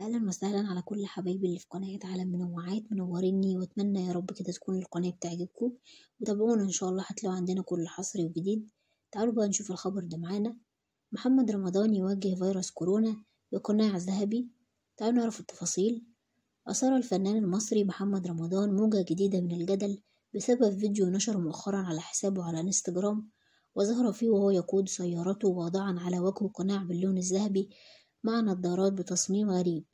اهلا وسهلا على كل حبايبي اللي في قناة عالم منوعات منوريني واتمنى يا رب كده تكون القناة بتعجبكم وتابعونا ان شاء الله هتلاقوا عندنا كل حصري وجديد تعالوا بقى نشوف الخبر ده معانا محمد رمضان يواجه فيروس كورونا بقناع ذهبي تعالوا نعرف التفاصيل أثار الفنان المصري محمد رمضان موجة جديدة من الجدل بسبب فيديو نشر مؤخرا على حسابه على انستجرام وظهر فيه وهو يقود سيارته واضعا على وجهه قناع باللون الذهبي مع نظارات بتصميم غريب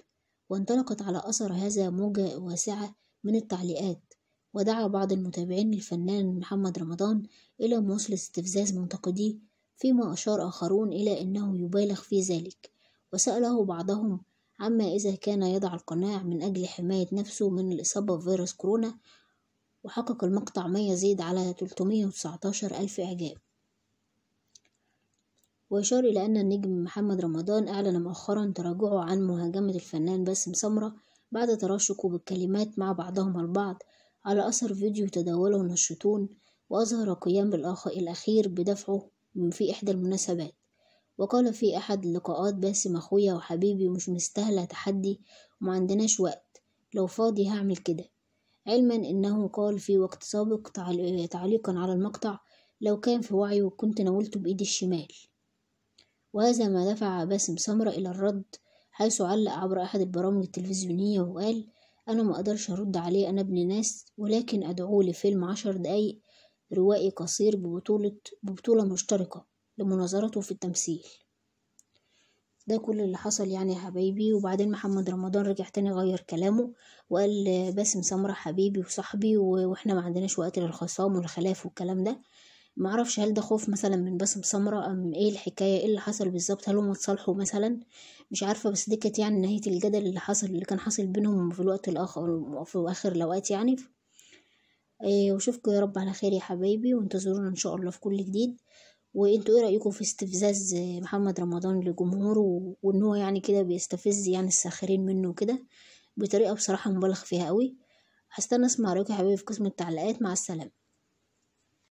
وانطلقت على أثر هذا موجة واسعة من التعليقات ودعا بعض المتابعين الفنان محمد رمضان إلى مواصلة استفزاز منتقديه فيما أشار آخرون إلى أنه يبالغ في ذلك وسأله بعضهم عما إذا كان يضع القناع من أجل حماية نفسه من الإصابة بفيروس كورونا وحقق المقطع ما يزيد على 319 ألف إعجاب وأشار إلى أن النجم محمد رمضان أعلن مؤخرا تراجعه عن مهاجمة الفنان باسم سمرة بعد تراشقه بالكلمات مع بعضهم البعض على أثر فيديو تداوله النشطون وأظهر قيام الأخير بدفعه في إحدى المناسبات وقال في أحد اللقاءات باسم أخويا وحبيبي مش مستاهلة تحدي ومعندناش وقت لو فاضي هعمل كده علما أنه قال في وقت سابق تعليقا على المقطع لو كان في وعيه كنت ناولته بإيدي الشمال وهذا ما دفع باسم سمرة إلى الرد حيث علق عبر أحد البرامج التلفزيونية وقال أنا ما أقدرش أرد عليه أنا ابن ناس ولكن أدعوه لفيلم عشر دقايق روائي قصير ببطولة ببطولة مشتركة لمناظرته في التمثيل ده كل اللي حصل يعني يا حبيبي وبعدين محمد رمضان رجع تاني غير كلامه وقال باسم سمرة حبيبي وصاحبي واحنا ما عندناش وقت للخصام والخلاف والكلام ده معرفش هل ده خوف مثلا من باسم سمرة ام ايه الحكاية ايه اللي حصل بالظبط هل هما اتصالحوا مثلا مش عارفة بس دي كانت يعني نهاية الجدل اللي حصل اللي كان حصل بينهم في الوقت الاخر في اخر الاوقات يعني إيه وشوفكوا يا رب على خير يا حبايبي وانتظرونا ان شاء الله في كل جديد وانتوا ايه رايكم في استفزاز محمد رمضان لجمهوره وان هو يعني كده بيستفز يعني الساخرين منه كده بطريقه بصراحه مبالغ فيها قوي هستنى اسمع رايكم يا حبايبي في قسم التعليقات مع السلامه